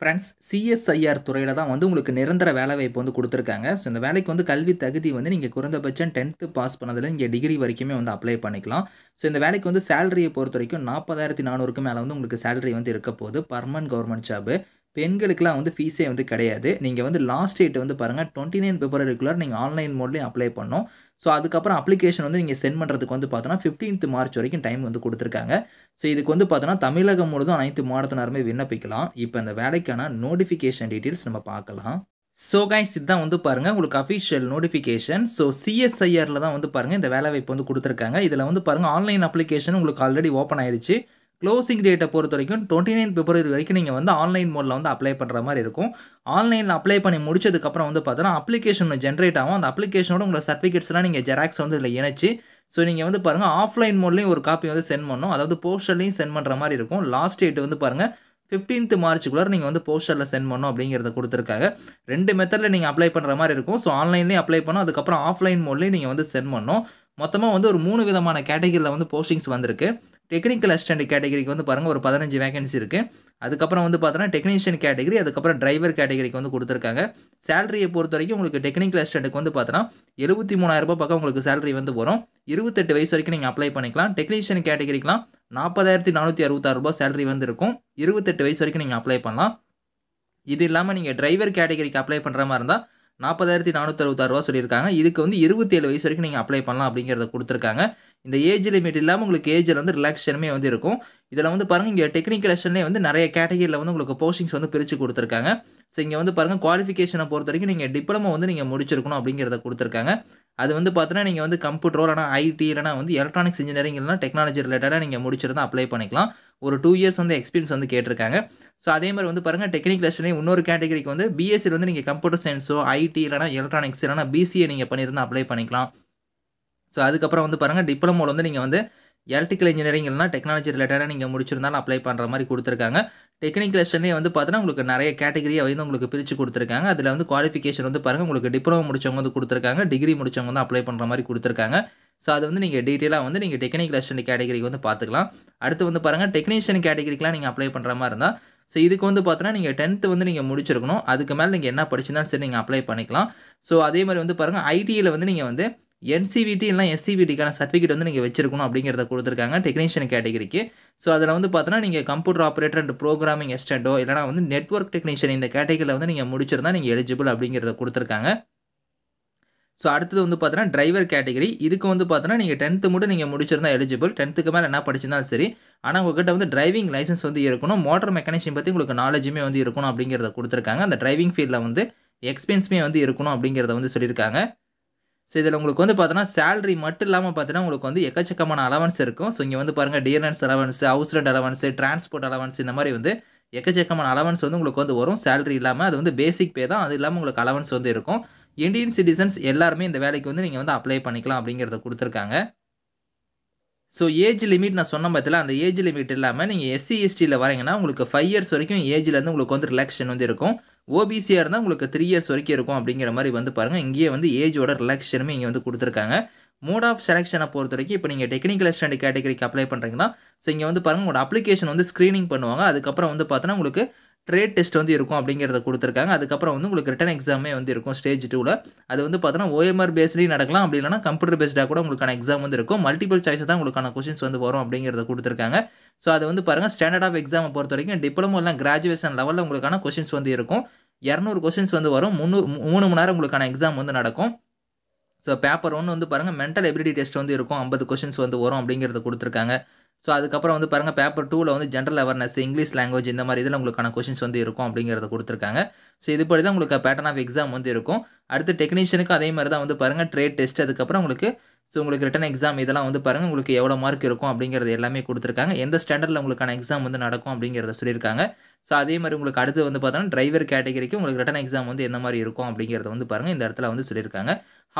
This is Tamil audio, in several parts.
ஃப்ரெண்ட்ஸ் சிஎஸ்ஐஆர் துறையில் தான் வந்து உங்களுக்கு நிரந்தர வேலை வாய்ப்பு வந்து கொடுத்துருக்காங்க ஸோ இந்த வேலைக்கு வந்து கல்வி தகுதி வந்து நீங்கள் குறைந்தபட்சம் டென்த்து பாஸ் பண்ணதில் நீங்கள் டிகிரி வரைக்குமே வந்து அப்ளை பண்ணிக்கலாம் ஸோ இந்த வேலைக்கு வந்து சேலரியை பொறுத்த வரைக்கும் நாற்பதாயிரத்தி நானூறுக்கு மேலே வந்து உங்களுக்கு சேலரி வந்து இருக்க போகுது பர்மனன்ட் கவர்மெண்ட் ஜாபு பெண்களுக்கெலாம் வந்து ஃபீஸே வந்து கிடையாது நீங்கள் வந்து லாஸ்ட் டேட் வந்து பாருங்கள் டுவெண்ட்டி நைன் பிப்ரவரிக்குள்ளே நீங்கள் ஆன்லைன் மோட்லேயும் அப்ளை பண்ணோம் ஸோ அதுக்கப்புறம் அப்ளிகேஷன் வந்து நீங்கள் சென்ட் பண்ணுறதுக்கு வந்து பார்த்தோன்னா ஃபிஃப்டீன்த் மார்ச் வரைக்கும் டைம் வந்து கொடுத்துருக்காங்க ஸோ இதுக்கு வந்து பார்த்தோன்னா தமிழகம் முழுதும் அனைத்து மாவட்டத்தினருமே விண்ணப்பிக்கலாம் இப்போ இந்த வேலைக்கான நோட்டிஃபிகேஷன் டீட்டெயில்ஸ் நம்ம பார்க்கலாம் ஸோ கைஸ் இதுதான் வந்து பாருங்கள் உங்களுக்கு அஃபிஷியல் நோட்டிஃபிகேஷன் ஸோ சிஎஸ்ஐஆரில் தான் வந்து பாருங்கள் இந்த வேலை வாய்ப்பு வந்து கொடுத்துருக்காங்க இதில் வந்து பாருங்கள் ஆன்லைன் அப்ளிகேஷன் உங்களுக்கு ஆல்ரெடி ஓப்பன் ஆயிடுச்சு க்ளோசிங் டேட்டை பொறுத்த வரைக்கும் டுவெண்ட்டி நைன் பிப்ரவரி வரைக்கும் நீங்கள் வந்து ஆன்லைன் மோடில் வந்து அப்ளை பண்ணுற மாதிரி இருக்கும் ஆன்லைனில் அப்ளை பண்ணி முடிச்சதுக்கப்புறம் வந்து பார்த்தோன்னா அப்ளிகேஷன் ஜென்ரேட் ஆகும் அந்த அப்ளிகேஷனோட உங்களை சர்டிஃபிகேட்ஸ்லாம் நீங்கள் ஜெராக்ஸ் வந்து இதில் இணைச்சி ஸோ நீங்கள் வந்து பாருங்கள் ஆஃப்லைன் மோட்லேயும் ஒரு காப்பி வந்து சென்ட் பண்ணணும் அதாவது போஸ்டர்லையும் சென்ட் பண்ணுற மாதிரி இருக்கும் லாஸ்ட் டேட் வந்து பாருங்கள் ஃபிஃப்டீன்த் மார்ச்சுக்குள்ளே நீங்கள் வந்து போஸ்டரில் சென்ட் பண்ணணும் அப்படிங்கிறத கொடுத்துருக்காங்க ரெண்டு மெத்தடில் நீங்கள் அப்ளை பண்ணுற மாதிரி இருக்கும் ஸோ ஆன்லைன்லேயும் அப்ளை பண்ணணும் அதுக்கப்புறம் ஆஃப்லைன் மோட்லேயும் நீங்கள் வந்து சென்ட் பண்ணணும் மொத்தமாக வந்து ஒரு மூணு விதமான கேட்டகரியில் வந்து போஸ்டிங்ஸ் வந்திருக்கு டெக்னிக்கல் அசிஸ்டன்ட் கேட்டகரிக்கு வந்து பாருங்கள் ஒரு பதினஞ்சு வேகன்சி இருக்குது அதுக்கப்புறம் வந்து பார்த்தோன்னா டெக்னீஷியன் கேட்டகரி அதுக்கப்புறம் டிரைவர் கேட்டகரிக்கு வந்து கொடுத்துருக்காங்க சேலரியை பொறுத்த வரைக்கும் உங்களுக்கு டெக்னிக்கல் அசிஸ்டண்ட்டுக்கு வந்து பார்த்தோன்னா எழுபத்தி மூணாயிரரூபா பக்கம் உங்களுக்கு சேலரி வந்து வரும் இருபத்தெட்டு வயசு வரைக்கும் நீங்கள் அப்ளை பண்ணிக்கலாம் டெக்னீஷியன் கேட்டகரிக்கெலாம் நாற்பதாயிரத்தி நானூற்றி அறுபத்தாறு ரூபா சேலரி வந்து இருக்கும் இருபத்தெட்டு வயசு வரைக்கும் நீங்கள் அப்ளை பண்ணலாம் இது இல்லாமல் நீங்கள் டிரைவர் கேட்டகரிக்கு அப்ளை பண்ணுற மாதிரி இருந்தால் நாற்பதாயிரத்தி நானூற்றி அறுபத்தாறு ரூபா சொல்லியிருக்காங்க இதுக்கு வந்து இருபத்தேழு வயசு வரைக்கும் நீங்கள் அப்ளை பண்ணலாம் அப்படிங்கிறத கொடுத்துருக்காங்க இந்த ஏஜ் லிமிட் இல்லாமல் உங்களுக்கு ஏஜில் வந்து ரிலாக்ஸேஷனுமே வந்து இருக்கும் இதில் வந்து பாருங்கள் இங்கே டெக்னிக்கல் லெஷன்லேயே வந்து நிறைய கேட்டகரியில் வந்து உங்களுக்கு போஸ்டிங்ஸ் வந்து பிரித்து கொடுத்துருக்காங்க ஸோ இங்கே வந்து பாருங்கள் குவாலிஃபிகேஷனை பொறுத்த வரைக்கும் நீங்கள் டிப்ளமோ வந்து நீங்கள் முடிச்சிருக்கணும் அப்படிங்கிறத கொடுத்துருக்காங்க அது வந்து பார்த்தீங்கன்னா நீங்கள் வந்து கம்ப்யூட்டரோ இல்லைனா ஐடி இல்லைனா வந்து எலக்ட்ரானிக்ஸ் இன்ஜினியரிங் இல்லைனா டெக்னாலஜி ரிலேட்டடாக நீங்கள் முடிச்சிருந்தால் அப்ளை பண்ணிக்கலாம் ஒரு டூ இயர்ஸ் வந்து எக்ஸ்பீரியன்ஸ் வந்து கேட்டிருக்காங்க ஸோ அதே மாதிரி வந்து பாருங்கள் டெக்னிக் லெஷனே இன்னொரு கேட்டகரிக்கு வந்து பிஎஸ்சியில் வந்து நீங்கள் கம்ப்யூட்டர் சயின்ஸோ ஐடி இல்லைனா எலக்ட்ரானிக்ஸ் இல்லைனா பிசிஏ நீங்கள் பண்ணியிருந்தால் அப்ளை பண்ணிக்கலாம் ஸோ அதுக்கப்புறம் வந்து பாருங்கள் டிப்ளமோவில் வந்து நீங்கள் வந்து எலக்ட்ரிக்கல் இன்ஜினியரிங் இல்லைனா டெக்னாலஜி ரிலேட்டடாக நீங்கள் முடிச்சிருந்தாலும் அப்ளை பண்ணுற மாதிரி கொடுத்துருக்காங்க டெக்னிக்கல் ஸ்டெண்டே வந்து பார்த்தீங்கன்னா உங்களுக்கு நிறைய கேட்டகரியாக வந்து உங்களுக்கு பிரித்து கொடுத்துருக்காங்க அதில் வந்து குவாலிஃபிகேஷன் வந்து பாருங்கள் உங்களுக்கு டிப்ளமோ முடிச்சவங்க வந்து கொடுத்துருக்காங்க டிகிரி முடிச்சவங்க வந்து அப்ளை பண்ணுற மாதிரி கொடுத்துருக்காங்க ஸோ அது வந்து நீங்கள் டீட்டெயிலாக வந்து நீங்கள் டெக்னிக்கல் ஸ்டெண்ட் கேட்டகரிக்கு வந்து பார்த்துக்கலாம் அடுத்து வந்து பாருங்கள் டெக்னீஷியன் கேட்டகரிக்கெலாம் நீங்கள் அப்ளை பண்ணுற மாதிரி இருந்தால் ஸோ இதுக்கு வந்து பார்த்தீங்கன்னா நீங்கள் டென்த்து வந்து நீங்கள் முடிச்சிருக்கணும் அதுக்கு மேலே நீங்கள் என்ன படிச்சிருந்தாலும் சரி நீங்கள் அப்ளை பண்ணிக்கலாம் ஸோ அதே மாதிரி வந்து பாருங்கள் ஐடியில் வந்து நீங்கள் வந்து என்சிவிடி இல்லை எஸ்சிவிடிக்கான சர்டிஃபிகேட் வந்து நீங்கள் வச்சிருக்கணும் அப்படிங்கிறத கொடுத்துருக்காங்க டெக்னீஷியன் கேட்டகரிக்கு ஸோ அதில் வந்து பார்த்தோன்னா நீங்கள் கம்ப்யூட்டர் ஆப்ரேட்டர் அண்ட் ப்ரோக்ராமிங் எஸ்டண்டோ இல்லைனா வந்து நெட்ஒர்க் டெக்னீஷியன் இந்த கேட்டகரியில் வந்து நீங்கள் முடிச்சிருந்தால் நீங்கள் எலிஜிபிள் அப்படிங்கிறத கொடுத்துருக்காங்க ஸோ அடுத்தது வந்து பார்த்தீங்கன்னா டிரைவர் கேட்டகரி இதுக்கு வந்து பார்த்தீங்கன்னா நீங்கள் டென்த்து மட்டும் நீங்கள் முடிச்சிருந்தால் எலிஜிபிள் டென்த்துக்கு மேலே என்ன படிச்சிருந்தாலும் சரி ஆனால் உங்ககிட்ட வந்து டிரைவிங் லைசன்ஸ் வந்து இருக்கணும் மோட்டர் மெக்கானிஷன் பற்றி உங்களுக்கு நாலேஜுமே வந்து இருக்கணும் அப்படிங்கிறத கொடுத்துருக்காங்க அந்த டிரைவிங் ஃபீல்டில் வந்து எக்ஸ்பீரியன்ஸுமே வந்து இருக்கணும் அப்படிங்கிறத வந்து சொல்லியிருக்காங்க ஸோ இதில் உங்களுக்கு வந்து பார்த்தோன்னா சேலரி மட்டும் இல்லாமல் பார்த்தீங்கன்னா உங்களுக்கு வந்து எக்கச்சக்கமான அலவன்ஸ் இருக்கும் ஸோ இங்கே வந்து பாருங்கள் டிஎன்என்ஸ் allowance house rent allowance transport allowance இந்த மாதிரி வந்து எக்கச்சக்கமான அலவன்ஸ் வந்து உங்களுக்கு வந்து வரும் சேலரி இல்லாமல் அது வந்து பேசிக் பே தான் அது இல்லாமல் உங்களுக்கு அலவன்ஸ் வந்து இருக்கும் இந்தியன் சிட்டிசன்ஸ் எல்லாருமே இந்த வேலைக்கு வந்து நீங்கள் வந்து அப்ளை பண்ணிக்கலாம் அப்படிங்கிறத கொடுத்துருக்காங்க ஸோ ஏஜ் லிமிட் நான் சொன்ன பார்த்தில அந்த ஏஜ் லிமிட் இல்லாமல் நீங்கள் எஸ்சி எஸ்டியில் வரீங்கன்னா உங்களுக்கு ஃபைவ் இயர்ஸ் வரைக்கும் ஏஜ்லேருந்து உங்களுக்கு வந்து ரிலாக்ஷன் வந்து இருக்கும் ஓபிசியாக இருந்தால் உங்களுக்கு த்ரீ இயர்ஸ் வரைக்கும் இருக்கும் அப்படிங்கிற மாதிரி வந்து பாருங்கள் இங்கேயே வந்து ஏஜோட ரிலாக்ஸேஷனுமே இங்கே வந்து கொடுத்துருக்காங்க மோட் ஆஃப் செலெக்ஷனை பொறுத்த வரைக்கும் இப்போ நீங்கள் டெக்னிக்கல் ஸ்டாண்டர்ட் கேட்டகரிக்கு அப்ளை பண்ணுறீங்கன்னா ஸோ இங்கே வந்து பாருங்கள் உங்களோட அப்ளிகேஷன் வந்து ஸ்க்ரீனிங் பண்ணுவாங்க அதுக்கப்புறம் வந்து பார்த்தோன்னா உங்களுக்கு ட்ரேட் டெஸ்ட் வந்து இருக்கும் அப்படிங்கிறத கொடுத்துருக்காங்க அதுக்கப்புறம் வந்து உங்களுக்கு ரிட்டன் எக்ஸாமே வந்து இருக்கும் ஸ்டேஜ் டூவில் அது வந்து பார்த்தீங்கன்னா ஓஎம்ஆர் பேஸ்லேயும் நடக்கலாம் அப்படி இல்லைனா கம்ப்யூட்டர் பேஸ்டாக கூட உங்களுக்கான எக்ஸாம் வந்து இருக்கும் மல்டிபிள் சாய்ஸ் தான் உங்களுக்கான கொஸ்டின்ஸ் வந்து வரும் அப்படிங்கிறத கொடுத்துருக்காங்க ஸோ அது வந்து பாருங்கள் ஸ்டாண்டர்ட் ஆஃப் எக்ஸாமை பொறுத்த வரைக்கும் டிப்ளமோ இல்லை கிராஜுவேஷன் லெவலில் உங்களுக்கான கொஸ்டின்ஸ் வந்து இருக்கும் இரநூறு கொஸ்டின்ஸ் வந்து வரும் முந்நூறு மூணு மணி நேரம் உங்களுக்கான எக்ஸாம் வந்து நடக்கும் ஸோ பேப்பர் ஒன்று வந்து பாருங்கள் மென்டல் எபிலிட்டி டெஸ்ட் வந்து இருக்கும் ஐம்பது கொஷின்ஸ் வந்து வரும் அப்படிங்கிறத கொடுத்துருக்காங்க ஸோ அதுக்கப்புறம் வந்து பாருங்கள் பேப்பர் டூவில் வந்து ஜென்ரல் அவேர்னஸ் இங்கிலீஷ் லாங்குவேஜ் இந்த மாதிரி இதில் உங்களுக்கான கொஷின்ஸ் வந்து இருக்கும் அப்படிங்கிறத கொடுத்துருக்காங்க ஸோ இதுபடி தான் உங்களுக்கு பேட்டர்ன் ஆஃப் எக்ஸாம் வந்து இருக்கும் அடுத்து டெக்னீஷியனுக்கு அதே மாதிரி தான் வந்து பாருங்கள் ட்ரேட் டெஸ்ட் அதுக்கப்புறம் உங்களுக்கு ஸோ உங்களுக்கு ரிட்டன் எக்ஸாம் இதெல்லாம் வந்து பாருங்கள் உங்களுக்கு எவ்வளோ மார்க் இருக்கும் அப்படிங்கிறது எல்லாமே கொடுத்துருக்காங்க எந்த ஸ்டாண்டர்டில் உங்களுக்கான எக்ஸாம் வந்து நடக்கும் அப்படிங்கிறத சொல்லியிருக்காங்க ஸோ அதே மாதிரி உங்களுக்கு அடுத்து வந்து பார்த்தோன்னா டிரைவர் கேட்டகரிக்கு உங்களுக்கு ரிட்டன் எக்ஸாம் வந்து எந்த மாதிரி இருக்கும் அப்படிங்கிறத வந்து பாருங்கள் இந்த இடத்துல வந்து சொல்லியிருக்காங்க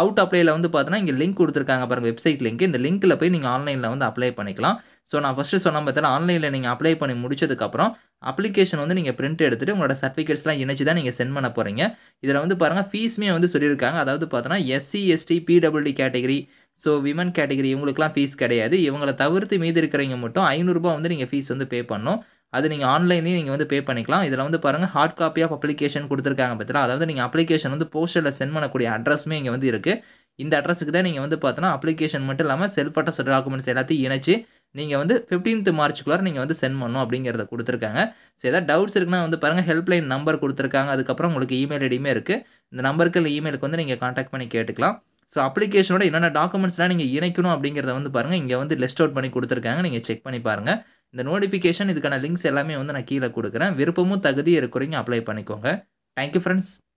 அவுட் அப்ளையில் வந்து பார்த்தோன்னா இங்கே லிங்க் கொடுத்துருக்காங்க பாருங்கள் வெப்சைட் லிங்க் இந்த லிங்க்கில் போய் நீங்கள் ஆன்லைனில் வந்து அப்ளை பண்ணிக்கலாம் ஸோ நான் ஃபஸ்ட்டு சொன்ன பார்த்தா ஆன்லைனில் நீங்கள் அப்ளை பண்ணி முடிச்சதுக்கப்புறம் அப்ளிகேஷன் வந்து நீங்கள் பிரிண்ட் எடுத்துகிட்டு உங்களோட சர்டிஃபிகேட்ஸ்லாம் இணைச்சி தான் நீங்கள் சென்ட் பண்ண போகிறீங்க இதில் வந்து பாருங்கள் ஃபீஸுமே வந்து சொல்லியிருக்காங்க அதாவது பார்த்தோன்னா SC ST PWD category so women category இவங்களுக்குலாம் ஃபீஸ் கிடையாது இவங்களை தவிர்த்து மீதி இருக்கிறவங்க மட்டும் ஐநூறுரூபா வந்து நீங்கள் ஃபீஸ் வந்து பே பண்ணணும் அது நீங்கள் ஆன்லைன்லேயும் நீங்கள் வந்து பே பண்ணிக்கலாம் இதில் வந்து பாருங்கள் ஹார்ட் காப்பி ஆஃப் அப்ளிகேஷன் கொடுத்துருக்காங்க பார்த்தீங்களா அதாவது நீங்கள் அப்ளிகேஷன் வந்து போஸ்டரில் சென்ட் பண்ணக்கூடிய அட்ரஸுமே இங்கே வந்து இருக்குது இந்த அட்ரஸுக்கு தான் நீங்கள் வந்து பார்த்தோன்னா அப்ளிகேஷன் மட்டும் இல்லாமல் செல்ஃப் அட்ரஸ் டாக்குமெண்ட்ஸ் எல்லாத்தையும் இணைச்சி நீங்கள் வந்து ஃபிஃப்டீன்த் மார்ச்சுக்குள்ளார நீங்கள் வந்து சென்ட் பண்ணணும் அப்படிங்கிறத கொடுத்துருக்காங்க ஸோ எதாவது டவுட்ஸ் இருக்குன்னா வந்து பாருங்கள் ஹெல்ப்லைன் நம்பர் கொடுத்துருக்காங்க அதுக்கப்புறம் உங்களுக்கு இமெயில் ஐடியுமே இருக்குது இந்த நம்பருக்கு இல்லை இமெயிலுக்கு வந்து நீங்கள் காண்டாக்ட் பண்ணி கேட்டுக்கலாம் ஸோ அப்ளிகேஷனோட என்னென்ன டாக்குமெண்ட்ஸ்லாம் நீங்கள் இணைக்கணும் அப்படிங்கிறத வந்து பாருங்கள் இங்கே வந்து லிஸ்ட் அவுட் பண்ணி கொடுத்துருக்காங்க நீங்கள் செக் பண்ணி பாருங்கள் இந்த நோட்டிஃபிகேஷன் இதுக்கான லிங்க்ஸ் எல்லாமே வந்து நான் கீழே கொடுக்குறேன் விருப்பமும் தகுதி இருக்கிறீங்க அப்ளை பண்ணிக்கோங்க தேங்க்யூ ஃப்ரெண்ட்ஸ்